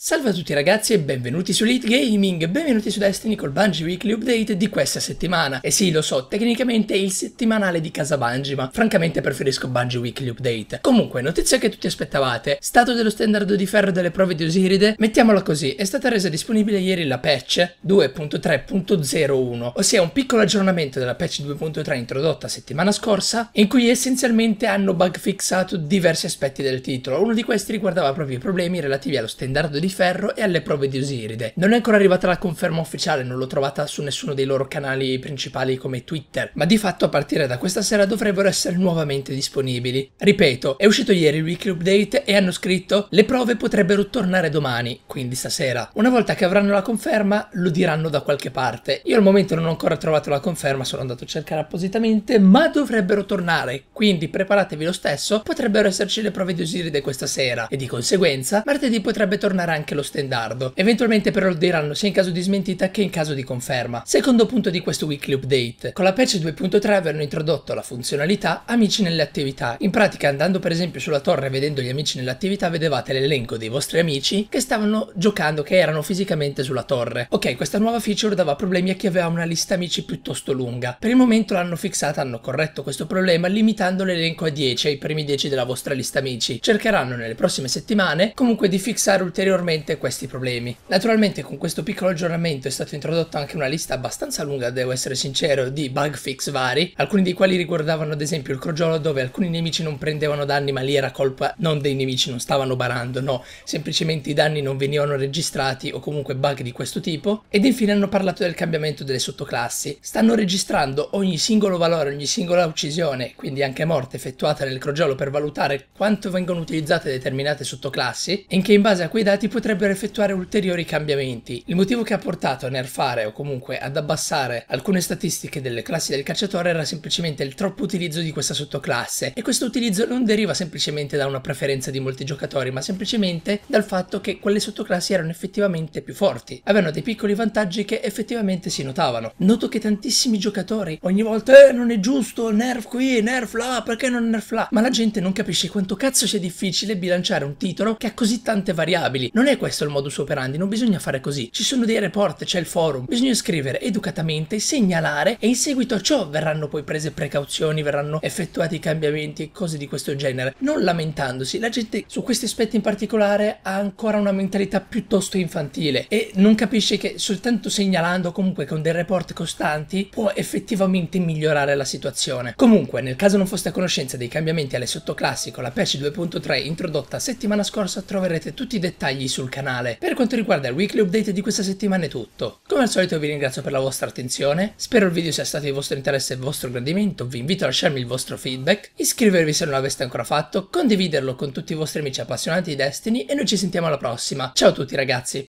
Salve a tutti ragazzi e benvenuti su Elite Gaming, benvenuti su Destiny col Bungie Weekly Update di questa settimana. E eh sì, lo so, tecnicamente è il settimanale di casa Bungie, ma francamente preferisco Bungie Weekly Update. Comunque, notizia che tutti aspettavate, stato dello standard di ferro delle prove di Osiride, mettiamola così, è stata resa disponibile ieri la patch 2.3.01, ossia un piccolo aggiornamento della patch 2.3 introdotta settimana scorsa, in cui essenzialmente hanno bug fixato diversi aspetti del titolo. Uno di questi riguardava proprio i problemi relativi allo standard di di ferro e alle prove di Osiride. Non è ancora arrivata la conferma ufficiale, non l'ho trovata su nessuno dei loro canali principali come Twitter, ma di fatto a partire da questa sera dovrebbero essere nuovamente disponibili. Ripeto, è uscito ieri il weekly update e hanno scritto le prove potrebbero tornare domani, quindi stasera. Una volta che avranno la conferma lo diranno da qualche parte. Io al momento non ho ancora trovato la conferma, sono andato a cercare appositamente, ma dovrebbero tornare, quindi preparatevi lo stesso, potrebbero esserci le prove di Osiride questa sera e di conseguenza martedì potrebbe tornare anche anche lo stendardo. Eventualmente però lo diranno sia in caso di smentita che in caso di conferma. Secondo punto di questo weekly update. Con la patch 2.3 avranno introdotto la funzionalità amici nelle attività. In pratica andando per esempio sulla torre e vedendo gli amici nell'attività vedevate l'elenco dei vostri amici che stavano giocando, che erano fisicamente sulla torre. Ok, questa nuova feature dava problemi a chi aveva una lista amici piuttosto lunga. Per il momento l'hanno fissata, hanno corretto questo problema limitando l'elenco a 10, ai primi 10 della vostra lista amici. Cercheranno nelle prossime settimane comunque di fissare ulteriormente maggiormente questi problemi. Naturalmente con questo piccolo aggiornamento è stata introdotta anche una lista abbastanza lunga, devo essere sincero, di bug fix vari, alcuni dei quali riguardavano ad esempio il crogiolo dove alcuni nemici non prendevano danni ma lì era colpa non dei nemici, non stavano barando, no, semplicemente i danni non venivano registrati o comunque bug di questo tipo. Ed infine hanno parlato del cambiamento delle sottoclassi. Stanno registrando ogni singolo valore, ogni singola uccisione, quindi anche morte effettuata nel crogiolo per valutare quanto vengono utilizzate determinate sottoclassi e che in base a quei dati poi potrebbero effettuare ulteriori cambiamenti, il motivo che ha portato a nerfare o comunque ad abbassare alcune statistiche delle classi del cacciatore era semplicemente il troppo utilizzo di questa sottoclasse e questo utilizzo non deriva semplicemente da una preferenza di molti giocatori ma semplicemente dal fatto che quelle sottoclassi erano effettivamente più forti, avevano dei piccoli vantaggi che effettivamente si notavano. Noto che tantissimi giocatori ogni volta eh non è giusto, nerf qui, nerf là, perché non nerf là? Ma la gente non capisce quanto cazzo sia difficile bilanciare un titolo che ha così tante variabili. Non è questo il modus operandi, non bisogna fare così. Ci sono dei report, c'è il forum, bisogna scrivere educatamente, segnalare e in seguito a ciò verranno poi prese precauzioni, verranno effettuati cambiamenti e cose di questo genere. Non lamentandosi, la gente su questi aspetti in particolare ha ancora una mentalità piuttosto infantile e non capisce che soltanto segnalando comunque con dei report costanti può effettivamente migliorare la situazione. Comunque, nel caso non foste a conoscenza dei cambiamenti alle sottoclassi con la patch 2.3 introdotta settimana scorsa troverete tutti i dettagli sul canale. Per quanto riguarda il weekly update di questa settimana è tutto. Come al solito vi ringrazio per la vostra attenzione, spero il video sia stato di vostro interesse e vostro gradimento, vi invito a lasciarmi il vostro feedback, iscrivervi se non l'aveste ancora fatto, condividerlo con tutti i vostri amici appassionati di Destiny e noi ci sentiamo alla prossima. Ciao a tutti ragazzi!